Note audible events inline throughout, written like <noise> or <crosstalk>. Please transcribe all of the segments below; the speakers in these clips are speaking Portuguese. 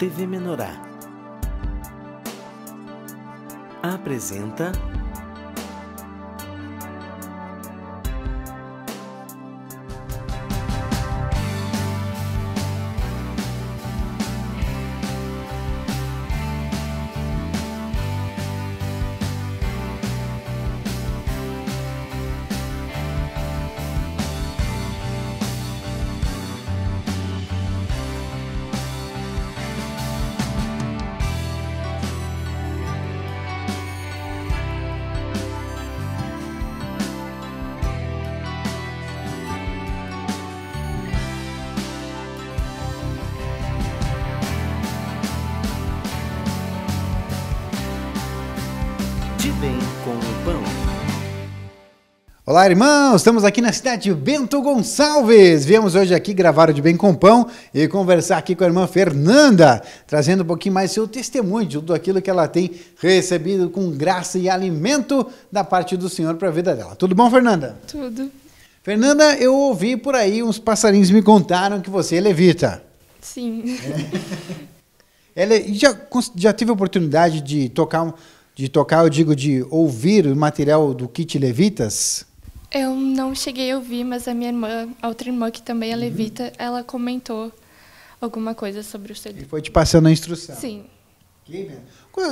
TV Menorá apresenta Olá, irmãos! Estamos aqui na cidade de Bento Gonçalves. Viemos hoje aqui gravar o De Bem com Pão e conversar aqui com a irmã Fernanda, trazendo um pouquinho mais seu testemunho de tudo aquilo que ela tem recebido com graça e alimento da parte do Senhor para a vida dela. Tudo bom, Fernanda? Tudo. Fernanda, eu ouvi por aí uns passarinhos me contaram que você é levita. Sim. É. Ela é, já, já tive a oportunidade de tocar, de tocar, eu digo, de ouvir o material do Kit Levitas? Eu não cheguei a ouvir, mas a minha irmã, a outra irmã que também é uhum. levita, ela comentou alguma coisa sobre o CD. E foi te passando a instrução. Sim.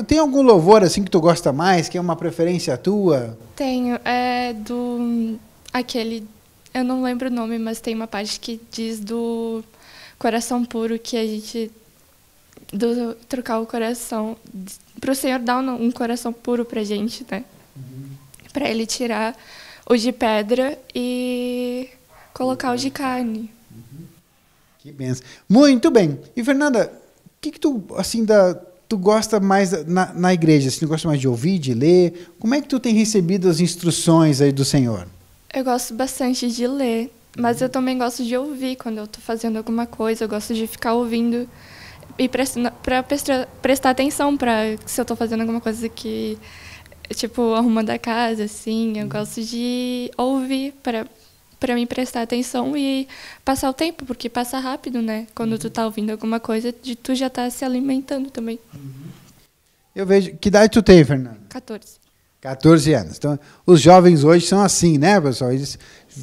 Tem algum louvor assim que tu gosta mais, que é uma preferência tua? Tenho, é do aquele, eu não lembro o nome, mas tem uma parte que diz do coração puro que a gente do trocar o coração para o Senhor dar um, coração puro para gente, né? Uhum. Para ele tirar os de pedra e colocar os de carne. Uhum. Que benção. Muito bem. E Fernanda, o que, que, tu assim da tu gosta mais na, na igreja? Assim, tu gosta mais de ouvir, de ler? Como é que tu tem recebido as instruções aí do Senhor? Eu gosto bastante de ler, mas eu também gosto de ouvir quando eu estou fazendo alguma coisa. Eu gosto de ficar ouvindo e para prestar, prestar atenção para se eu estou fazendo alguma coisa que tipo, arrumando a casa, assim. Eu uhum. gosto de ouvir para para mim prestar atenção e passar o tempo, porque passa rápido, né? Quando uhum. tu tá ouvindo alguma coisa, tu já tá se alimentando também. Uhum. Eu vejo. Que idade tu tem, Fernando? 14. 14 anos. Então, os jovens hoje são assim, né, pessoal? Eles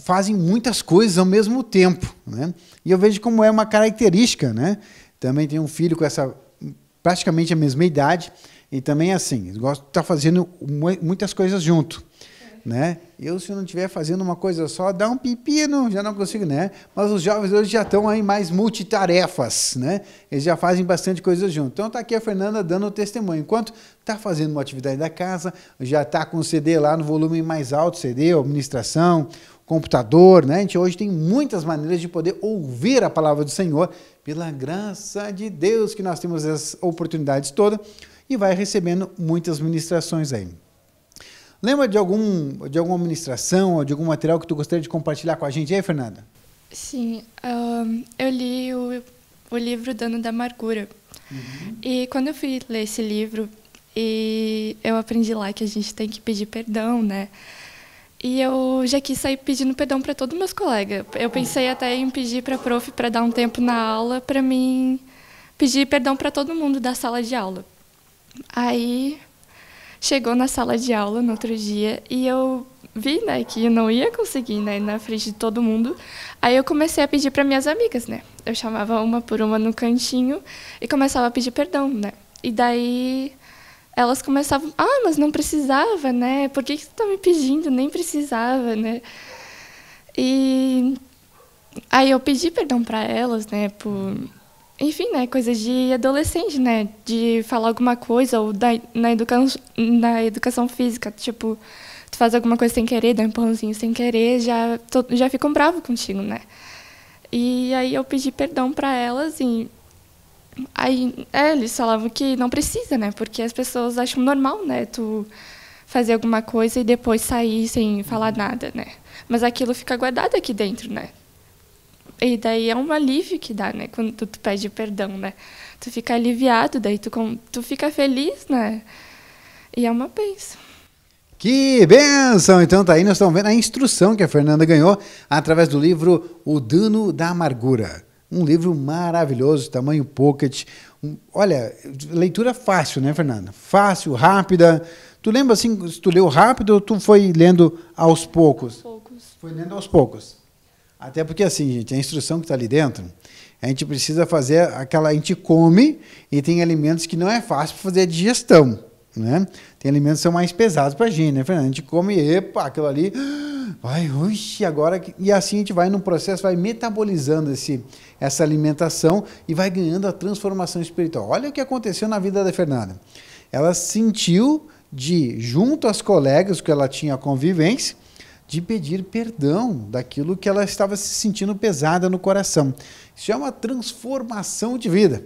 fazem muitas coisas ao mesmo tempo, né? E eu vejo como é uma característica, né? Também tenho um filho com essa praticamente a mesma idade. E também assim, gosto de estar tá fazendo muitas coisas junto. É. Né? Eu, se eu não estiver fazendo uma coisa só, dá um pepino, já não consigo, né? Mas os jovens hoje já estão aí mais multitarefas, né? Eles já fazem bastante coisas junto. Então tá aqui a Fernanda dando o testemunho. Enquanto está fazendo uma atividade da casa, já está com o CD lá no volume mais alto, CD, administração, computador, né? A gente hoje tem muitas maneiras de poder ouvir a palavra do Senhor, pela graça de Deus que nós temos essas oportunidades todas e vai recebendo muitas ministrações aí. Lembra de algum de alguma ministração ou de algum material que tu gostaria de compartilhar com a gente aí, Fernanda? Sim, eu li o, o livro Dano da Amargura. Uhum. E quando eu fui ler esse livro, e eu aprendi lá que a gente tem que pedir perdão, né? E eu já quis sair pedindo perdão para todos meus colegas. Eu pensei até em pedir para a prof para dar um tempo na aula para mim pedir perdão para todo mundo da sala de aula. Aí chegou na sala de aula no outro dia e eu vi, né, que eu não ia conseguir, né, na frente de todo mundo. Aí eu comecei a pedir para minhas amigas, né? Eu chamava uma por uma no cantinho e começava a pedir perdão, né? E daí elas começavam, ah, mas não precisava, né? Por que, que você tá me pedindo? Nem precisava, né? E aí eu pedi perdão para elas, né, por enfim, né, coisas de adolescente, né, de falar alguma coisa ou da, na, educa na educação física, tipo, tu faz alguma coisa sem querer, dá um pãozinho sem querer, já, tô, já ficam bravo contigo, né. E aí eu pedi perdão para elas e aí é, eles falavam que não precisa, né, porque as pessoas acham normal, né, tu fazer alguma coisa e depois sair sem falar nada, né. Mas aquilo fica guardado aqui dentro, né, e daí é um alívio que dá, né? Quando tu, tu pede perdão, né? Tu fica aliviado, daí tu, tu fica feliz, né? E é uma bênção. Que benção! Então tá aí, nós estamos vendo a instrução que a Fernanda ganhou através do livro O Dano da Amargura. Um livro maravilhoso, tamanho pocket. Um, olha, leitura fácil, né, Fernanda? Fácil, rápida. Tu lembra assim, se tu leu rápido ou tu foi lendo aos poucos? Aos poucos. Foi lendo aos poucos. Até porque, assim, gente, a instrução que está ali dentro, a gente precisa fazer aquela. A gente come e tem alimentos que não é fácil fazer a digestão. Né? Tem alimentos que são mais pesados para a gente, né, Fernando? A gente come, epa, aquilo ali. Vai, oxi, agora. E assim a gente vai num processo, vai metabolizando esse, essa alimentação e vai ganhando a transformação espiritual. Olha o que aconteceu na vida da Fernanda. Ela sentiu de, junto às colegas que ela tinha convivência, de pedir perdão daquilo que ela estava se sentindo pesada no coração. Isso é uma transformação de vida.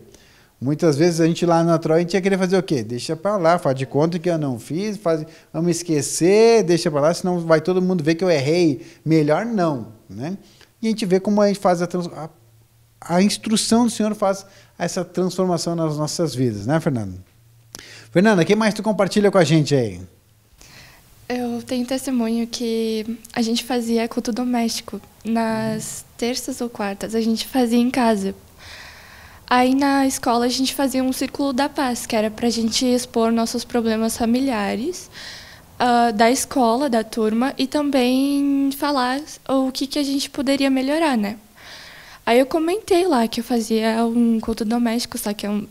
Muitas vezes a gente lá na Troia, a gente ia querer fazer o quê? Deixa para lá, faz de conta que eu não fiz, faz, vamos esquecer, deixa para lá, senão vai todo mundo ver que eu errei. Melhor não, né? E a gente vê como a gente faz a, a, a instrução do Senhor faz essa transformação nas nossas vidas, né, Fernando? Fernanda, o que mais tu compartilha com a gente aí? Eu tenho testemunho que a gente fazia culto doméstico nas terças ou quartas, a gente fazia em casa. Aí na escola a gente fazia um círculo da paz, que era para a gente expor nossos problemas familiares uh, da escola, da turma, e também falar o que, que a gente poderia melhorar, né? Aí eu comentei lá que eu fazia um culto doméstico, só que eu,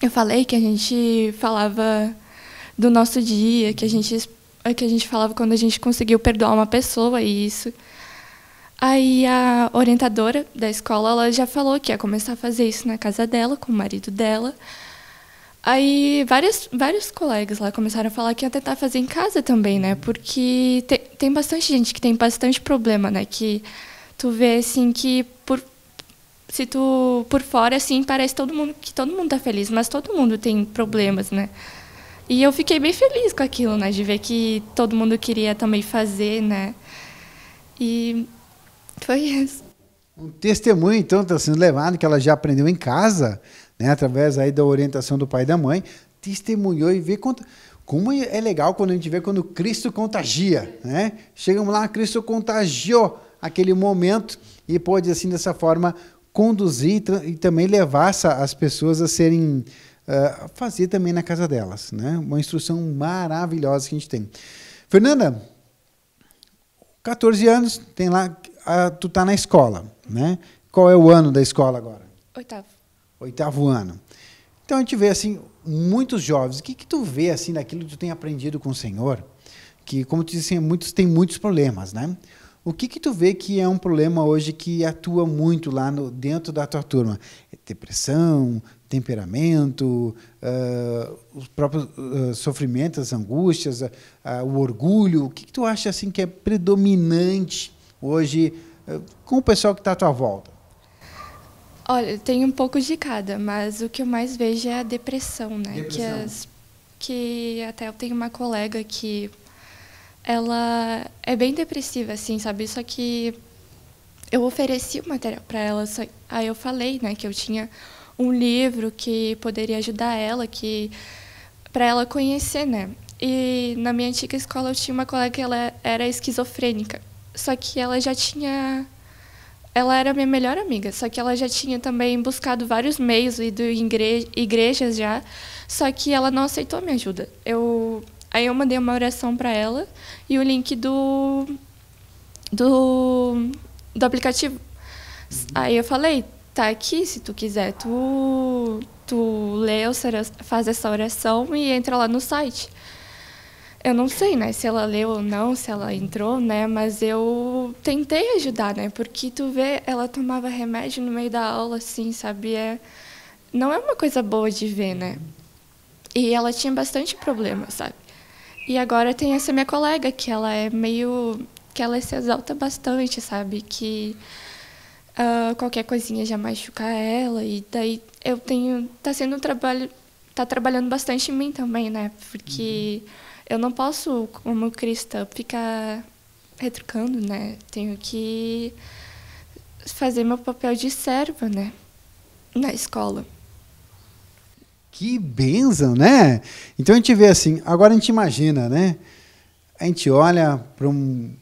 eu falei que a gente falava do nosso dia, que a gente é que a gente falava quando a gente conseguiu perdoar uma pessoa e isso. Aí a orientadora da escola ela já falou que ia começar a fazer isso na casa dela, com o marido dela. Aí várias, vários colegas lá começaram a falar que ia tentar fazer em casa também, né? Porque te, tem bastante gente que tem bastante problema, né? Que tu vê assim que por, se tu por fora assim parece todo mundo que todo mundo tá feliz, mas todo mundo tem problemas, né? E eu fiquei bem feliz com aquilo, né? De ver que todo mundo queria também fazer, né? E foi isso. Um testemunho, então, está sendo levado, que ela já aprendeu em casa, né? Através aí da orientação do pai e da mãe. Testemunhou e vê quanto... Como é legal quando a gente vê quando Cristo contagia, né? Chegamos lá, Cristo contagiou aquele momento e pode, assim, dessa forma, conduzir e, também levar as pessoas a serem eh, fazer também na casa delas. Né? Uma instrução maravilhosa que a gente tem. Fernanda, 14 anos, tem lá, a, tu está na escola, né? Qual é o ano da escola agora? Oitavo. Oitavo ano. Então a gente vê assim muitos jovens. O que que tu vê assim daquilo que tu tem aprendido com o Senhor? Que como tu disse, muitos tem muitos problemas, né? O que que tu vê que é um problema hoje que atua muito lá no, dentro da tua turma? É depressão, temperamento, uh, os próprios uh, sofrimentos, as angústias, uh, o orgulho. O que, que, tu acha assim que é predominante hoje com o pessoal que está à tua volta? Olha, tem um pouco de cada, mas o que eu mais vejo é a depressão, né? Depressão. Que, as, que até eu tenho uma colega que ela é bem depressiva, assim, sabe? Só que eu ofereci o material para ela, aí eu falei, né, que eu tinha um livro que poderia ajudar ela, que para ela conhecer, né? E na minha antiga escola eu tinha uma colega que ela era esquizofrênica. Só que ela já tinha ela era minha melhor amiga, só que ela já tinha também buscado vários meios e igre... igrejas já, só que ela não aceitou minha ajuda. Eu aí eu mandei uma oração para ela e o link do do do aplicativo. Aí eu falei, tá aqui, se tu quiser, tu, tu lê, faz essa oração e entra lá no site. Eu não sei, né, se ela leu ou não, se ela entrou, né, mas eu tentei ajudar, né, porque tu vê, ela tomava remédio no meio da aula, assim, sabe, é, não é uma coisa boa de ver, né, e ela tinha bastante problema, sabe, e agora tem essa minha colega, que ela é meio, que ela se exalta bastante, sabe, que uh, qualquer coisinha já machucar ela. E daí eu tenho. Tá sendo um trabalho. Tá trabalhando bastante em mim também, né? Porque uhum. eu não posso, como cristã, ficar retrucando, né? Tenho que fazer meu papel de serva, né? Na escola. Que benção, né? Então a gente vê assim, agora a gente imagina, né? A gente olha para um,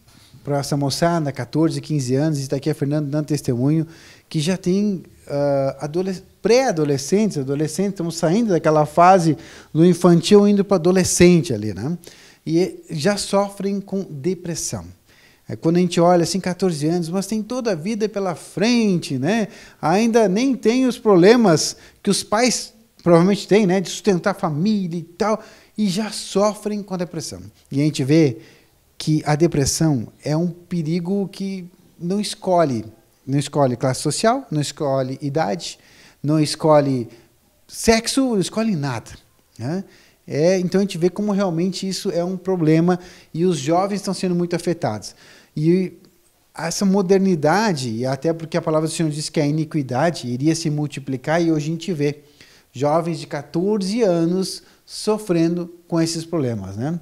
para essa moçada, 14, 15 anos, e está aqui a Fernanda dando testemunho, que já tem uh, pré-adolescentes, adolescentes, estamos saindo daquela fase do infantil indo para adolescente ali, né? E já sofrem com depressão. É quando a gente olha assim, 14 anos, mas tem toda a vida pela frente, né? Ainda nem tem os problemas que os pais provavelmente têm, né? De sustentar a família e tal, e já sofrem com a depressão. E a gente vê que a depressão é um perigo que não escolhe, não escolhe classe social, não escolhe idade, não escolhe sexo, não escolhe nada. Né? É, então a gente vê como realmente isso é um problema e os jovens estão sendo muito afetados. E essa modernidade, e até porque a palavra do Senhor diz que a iniquidade iria se multiplicar, e hoje a gente vê jovens de 14 anos sofrendo com esses problemas, né?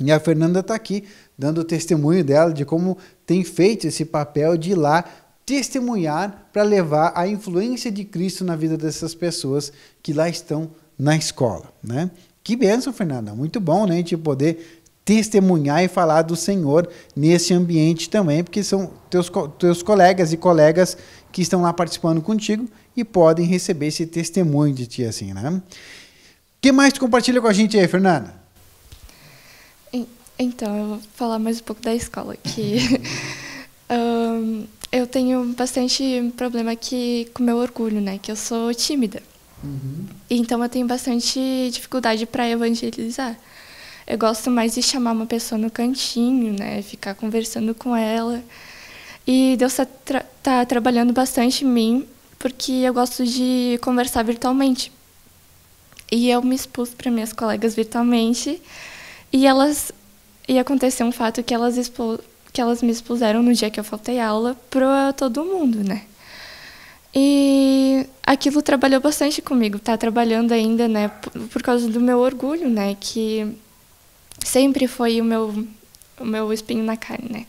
E a Fernanda está aqui dando o testemunho dela de como tem feito esse papel de ir lá testemunhar para levar a influência de Cristo na vida dessas pessoas que lá estão na escola, né? Que bênção, Fernanda. Muito bom, né? A gente poder testemunhar e falar do Senhor nesse ambiente também, porque são teus, teus colegas e colegas que estão lá participando contigo e podem receber esse testemunho de ti, assim, né? O que mais tu compartilha com a gente aí, Fernanda? Então, eu vou falar mais um pouco da escola, que um, <laughs> eu tenho bastante problema aqui com meu orgulho, né? Que eu sou tímida. Uhum. Então, eu tenho bastante dificuldade para evangelizar. Eu gosto mais de chamar uma pessoa no cantinho, né? Ficar conversando com ela. E Deus está tra tá trabalhando bastante em mim, porque eu gosto de conversar virtualmente. E eu me expus para minhas colegas virtualmente, e elas e aconteceu um fato que elas, expo que elas me expuseram no dia que eu faltei aula para todo mundo, né? E aquilo trabalhou bastante comigo, tá trabalhando ainda, né, por, causa do meu orgulho, né, que sempre foi o meu o meu espinho na carne, né?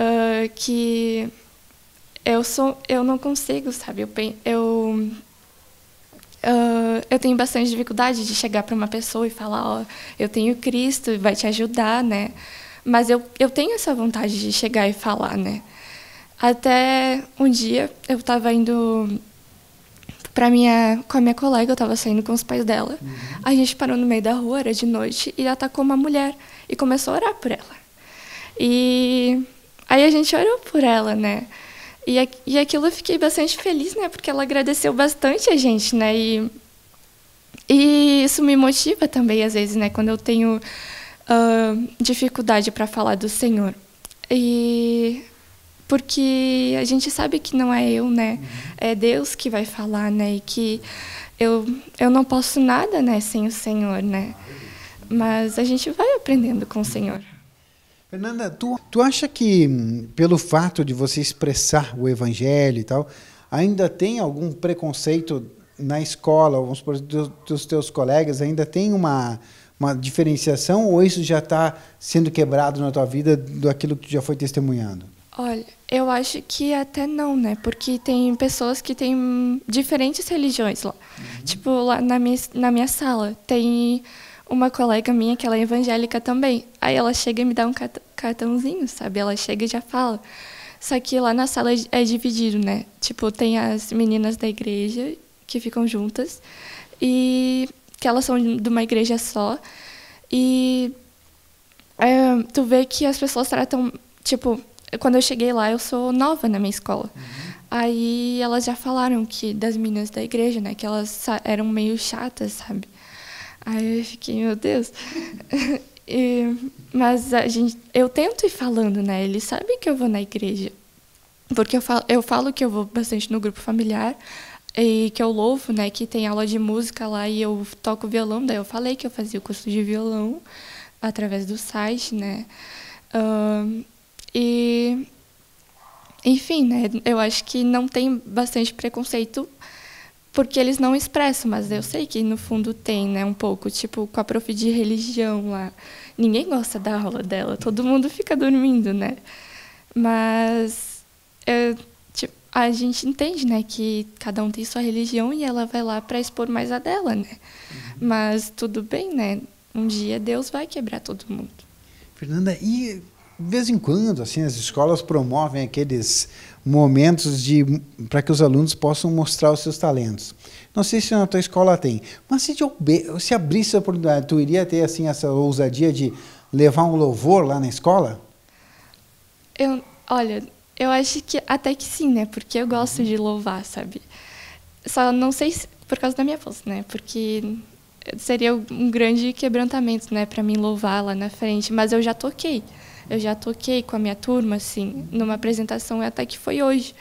Uh, que eu sou eu não consigo, sabe? Eu eu Uh, eu tenho bastante dificuldade de chegar para uma pessoa e falar, ó, oh, eu tenho Cristo, vai te ajudar, né? Mas eu, eu tenho essa vontade de chegar e falar, né? Até um dia eu estava indo para minha com a minha colega, eu estava saindo com os pais dela. Uhum. A gente parou no meio da rua, era de noite, e atacou uma mulher e começou a orar por ela. E aí a gente orou por ela, né? E, e aquilo eu fiquei bastante feliz, né? Porque ela agradeceu bastante a gente, né? E, e isso me motiva também, às vezes, né? Quando eu tenho uh, dificuldade para falar do Senhor. E porque a gente sabe que não é eu, né? Uhum. É Deus que vai falar, né? E que eu, eu não posso nada, né, sem o Senhor, né? Uhum. Mas a gente vai aprendendo com o Senhor. Fernanda, tu, tu acha que hum, pelo fato de você expressar o evangelho e tal, ainda tem algum preconceito na escola, vamos supor, dos, teus colegas, ainda tem uma, uma diferenciação ou isso já está sendo quebrado na tua vida aquilo que tu já foi testemunhando? Olha, eu acho que até não, né? Porque tem pessoas que têm diferentes religiões lá. Uhum. Tipo, lá na minha, na minha sala tem uma colega minha que ela é evangélica também. Aí ela chega e me dá um cartãozinho, sabe? Ela chega e já fala. Só que lá na sala é dividido, né? Tipo, tem as meninas da igreja que ficam juntas e que elas são de uma igreja só. E é, tu vê que as pessoas tratam, tipo, quando eu cheguei lá, eu sou nova na minha escola. Uhum. Aí elas já falaram que das meninas da igreja, né, que elas eram meio chatas, sabe? Aí eu fiquei, meu Deus. <laughs> E, mas a gente, eu tento ir falando, né? Eles sabem que eu vou na igreja. Porque eu falo, eu falo que eu vou bastante no grupo familiar e que eu louvo, né? Que tem aula de música lá e eu toco violão. Daí eu falei que eu fazia o curso de violão através do site, né? Um, e enfim, né? Eu acho que não tem bastante preconceito porque eles não expressam, mas eu sei que no fundo tem, né, um pouco, tipo com a prof de religião lá. Ninguém gosta da aula dela, todo mundo fica dormindo, né? Mas tipo, a gente entende, né, que cada um tem sua religião e ela vai lá para expor mais a dela, né? Uhum. Mas tudo bem, né? Um dia Deus vai quebrar todo mundo. Fernanda, e de vez em quando, assim, as escolas promovem aqueles momentos de para que os alunos possam mostrar os seus talentos. Não sei se na tua escola tem, mas se, te, se abrisse a oportunidade, tu iria ter assim essa ousadia de levar um louvor lá na escola? Eu, olha, eu acho que até que sim, né? Porque eu gosto uhum. de louvar, sabe? Só não sei se, por causa da minha voz, né? Porque seria um grande quebrantamento, né, para mim louvar lá na frente, mas eu já toquei. Eu já toquei com a minha turma, assim, numa apresentação até que foi hoje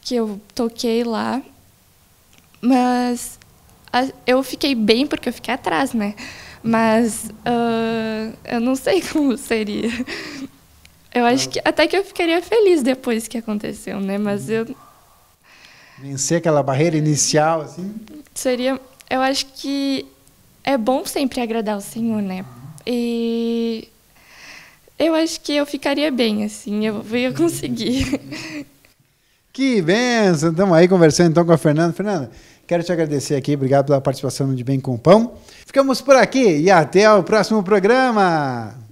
que eu toquei lá. Mas a, eu fiquei bem porque eu fiquei atrás, né? Mas uh, eu não sei <laughs> como seria. Eu acho que até que eu ficaria feliz depois que aconteceu, né? Mas uhum. eu vencer aquela barreira inicial, assim. Seria, eu acho que é bom sempre agradar o Senhor, né? Uhum. E eu acho que eu ficaria bem, assim, eu ia conseguir. <laughs> Que benção! Estamos aí conversando então com a Fernanda. Fernanda, quero te agradecer aqui, obrigado pela participação De Bem com Pão. Ficamos por aqui e até o próximo programa!